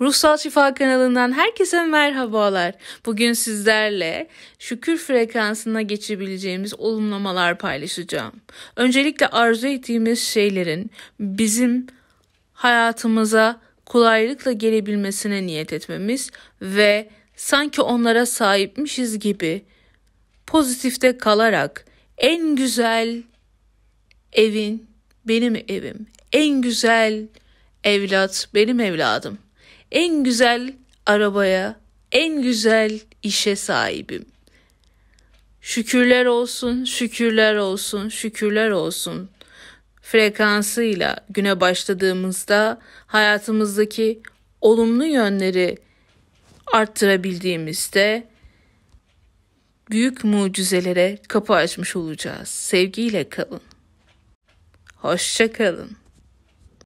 Ruhsal Şifa kanalından herkese merhabalar. Bugün sizlerle şükür frekansına geçebileceğimiz olumlamalar paylaşacağım. Öncelikle arzu ettiğimiz şeylerin bizim hayatımıza kolaylıkla gelebilmesine niyet etmemiz ve sanki onlara sahipmişiz gibi pozitifte kalarak en güzel evin benim evim, en güzel evlat benim evladım en güzel arabaya, en güzel işe sahibim. Şükürler olsun, şükürler olsun, şükürler olsun. Frekansıyla güne başladığımızda hayatımızdaki olumlu yönleri arttırabildiğimizde büyük mucizelere kapı açmış olacağız. Sevgiyle kalın. Hoşça kalın.